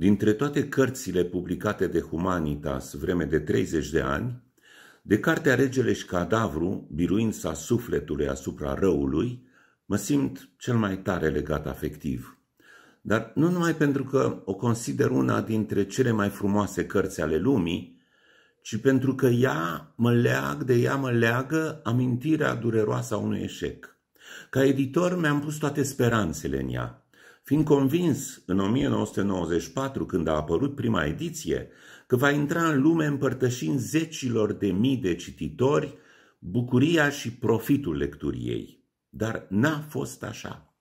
Dintre toate cărțile publicate de Humanitas vreme de 30 de ani, de cartea Regele și Cadavru, biruința sufletului asupra răului, mă simt cel mai tare legat afectiv. Dar nu numai pentru că o consider una dintre cele mai frumoase cărți ale lumii, ci pentru că ea mă leagă de ea mă leagă amintirea dureroasă a unui eșec. Ca editor mi-am pus toate speranțele în ea, Fiind convins în 1994, când a apărut prima ediție, că va intra în lume împărtășind zecilor de mii de cititori bucuria și profitul lecturii ei. Dar n-a fost așa.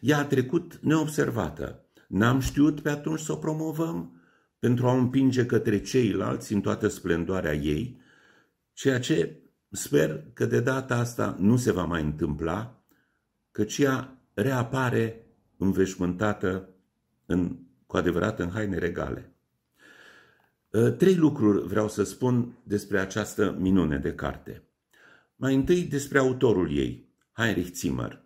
Ea a trecut neobservată. N-am știut pe atunci să o promovăm pentru a o împinge către ceilalți în toată splendoarea ei, ceea ce sper că de data asta nu se va mai întâmpla, căci ea reapare înveșmântată în, cu adevărat în haine regale. Uh, trei lucruri vreau să spun despre această minune de carte. Mai întâi despre autorul ei, Heinrich Zimmer.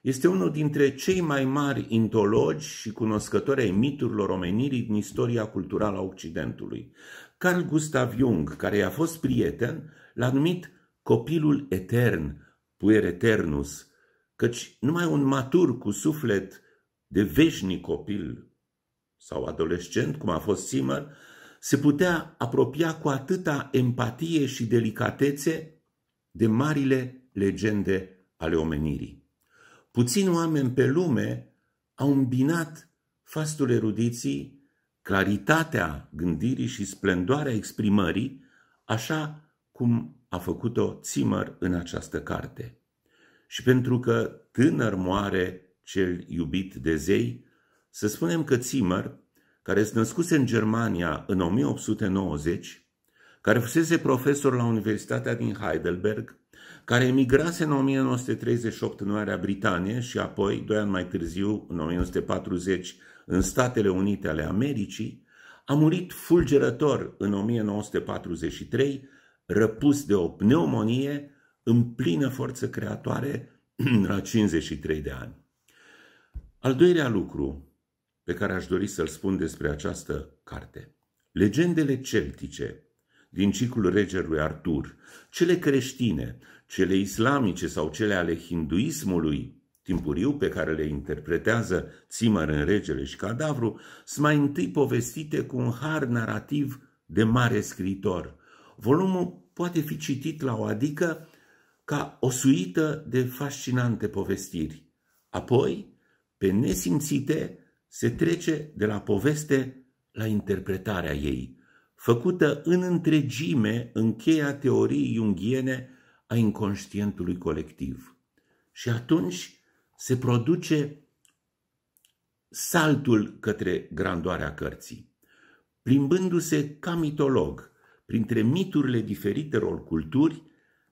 Este unul dintre cei mai mari intologi și cunoscători ai miturilor omenirii din istoria culturală a Occidentului. Carl Gustav Jung, care i-a fost prieten, l-a numit copilul etern, puer eternus, căci numai un matur cu suflet de veșnic copil sau adolescent, cum a fost Zimmer, se putea apropia cu atâta empatie și delicatețe de marile legende ale omenirii. Puțini oameni pe lume au îmbinat fastul erudiții, claritatea gândirii și splendoarea exprimării, așa cum a făcut-o Zimmer în această carte. Și pentru că tânăr moare cel iubit de zei, să spunem că Zimmer, care s-a născut în Germania în 1890, care fusese profesor la Universitatea din Heidelberg, care emigrase în 1938 în Marea Britanie și apoi, doi ani mai târziu, în 1940, în Statele Unite ale Americii, a murit fulgerător în 1943, răpus de o pneumonie în plină forță creatoare la 53 de ani. Al doilea lucru pe care aș dori să-l spun despre această carte. Legendele celtice din ciclul regelui Artur, cele creștine, cele islamice sau cele ale hinduismului timpuriu pe care le interpretează Țimăr în Regele și Cadavru, sunt mai întâi povestite cu un har narrativ de mare scriitor. Volumul poate fi citit la o adică ca o suită de fascinante povestiri. Apoi, pe nesimțite, se trece de la poveste la interpretarea ei, făcută în întregime în cheia teoriei junghiene a inconștientului colectiv. Și atunci se produce saltul către grandoarea cărții, plimbându-se ca mitolog printre miturile diferitelor culturi,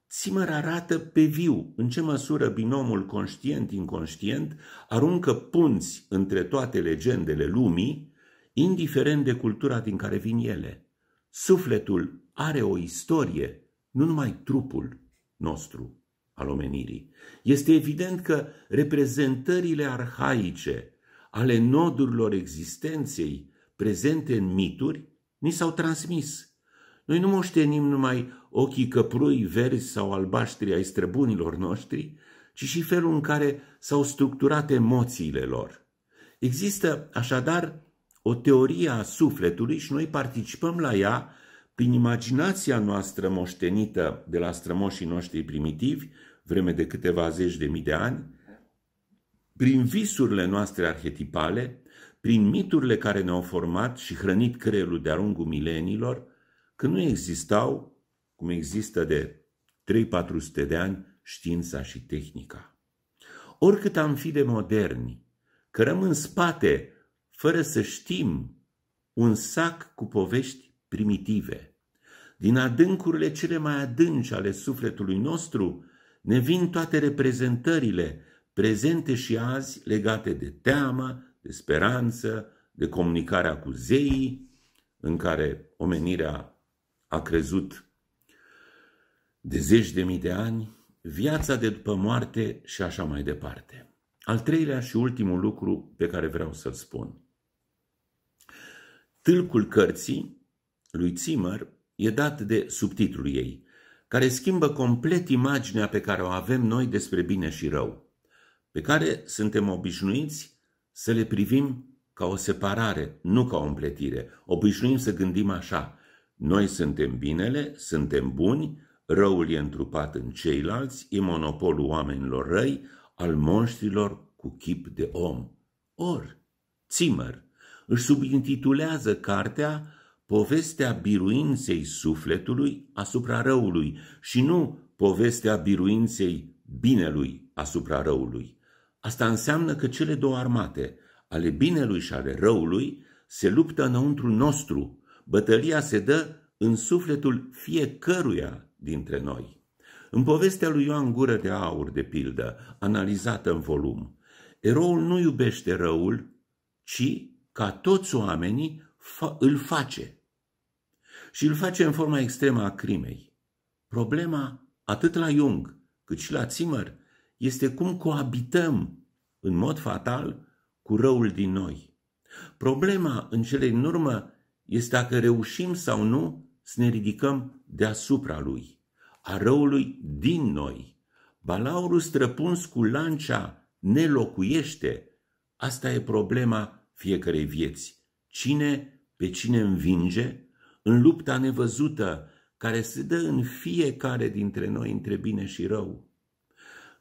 Țimăr arată pe viu în ce măsură binomul conștient-inconștient aruncă punți între toate legendele lumii, indiferent de cultura din care vin ele. Sufletul are o istorie, nu numai trupul nostru al omenirii. Este evident că reprezentările arhaice ale nodurilor existenței prezente în mituri ni s-au transmis noi nu moștenim numai ochii căprui verzi sau albaștri ai străbunilor noștri, ci și felul în care s-au structurat emoțiile lor. Există așadar o teorie a sufletului și noi participăm la ea prin imaginația noastră moștenită de la strămoșii noștri primitivi, vreme de câteva zeci de mii de ani, prin visurile noastre arhetipale, prin miturile care ne-au format și hrănit creierul de-a lungul mileniilor, că nu existau, cum există de 3-400 de ani, știința și tehnica. Oricât am fi de moderni, că rămân spate, fără să știm, un sac cu povești primitive. Din adâncurile cele mai adânci ale sufletului nostru ne vin toate reprezentările prezente și azi legate de teamă, de speranță, de comunicarea cu zeii, în care omenirea a crezut de zeci de mii de ani, viața de după moarte și așa mai departe. Al treilea și ultimul lucru pe care vreau să-l spun. Tâlcul cărții lui Zimmer e dat de subtitlul ei, care schimbă complet imaginea pe care o avem noi despre bine și rău, pe care suntem obișnuiți să le privim ca o separare, nu ca o împletire. Obișnuim să gândim așa, noi suntem binele, suntem buni, răul e întrupat în ceilalți, e monopolul oamenilor răi, al monștrilor cu chip de om. Or, Zimmer își subintitulează cartea Povestea biruinței sufletului asupra răului și nu povestea biruinței binelui asupra răului. Asta înseamnă că cele două armate, ale binelui și ale răului, se luptă înăuntru nostru, Bătălia se dă în sufletul fiecăruia dintre noi. În povestea lui Ioan Gură de Aur, de pildă, analizată în volum, eroul nu iubește răul, ci, ca toți oamenii, îl face. Și îl face în forma extremă a crimei. Problema, atât la Jung, cât și la Zimmer, este cum coabităm, în mod fatal, cu răul din noi. Problema, în cele din urmă, este dacă reușim sau nu să ne ridicăm deasupra lui, a răului din noi. Balaurul străpuns cu lancia ne locuiește. Asta e problema fiecarei vieți. Cine pe cine învinge în lupta nevăzută care se dă în fiecare dintre noi între bine și rău.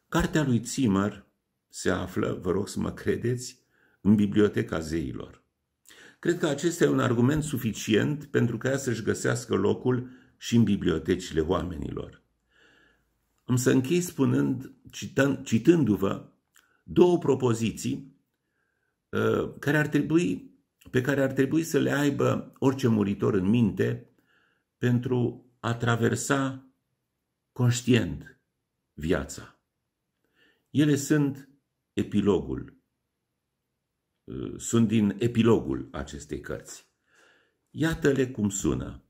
Cartea lui Zimmer se află, vă rog să mă credeți, în Biblioteca Zeilor. Cred că acesta e un argument suficient pentru ca ea să-și găsească locul și în bibliotecile oamenilor. Am să închei spunând, citându-vă două propoziții uh, care ar trebui, pe care ar trebui să le aibă orice muritor în minte pentru a traversa conștient viața. Ele sunt epilogul Eh, sunt din epilogul acestei cărți. Iată-le cum sună.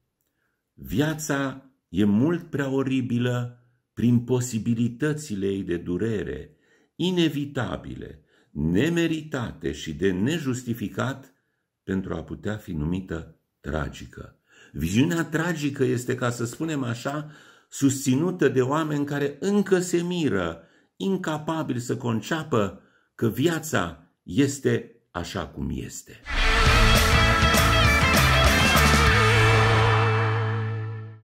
Viața e mult prea oribilă prin posibilitățile ei de durere, inevitabile, nemeritate și de nejustificat pentru a putea fi numită tragică. Viziunea tragică este, ca să spunem așa, susținută de oameni care încă se miră, incapabili să conceapă că viața este așa cum este.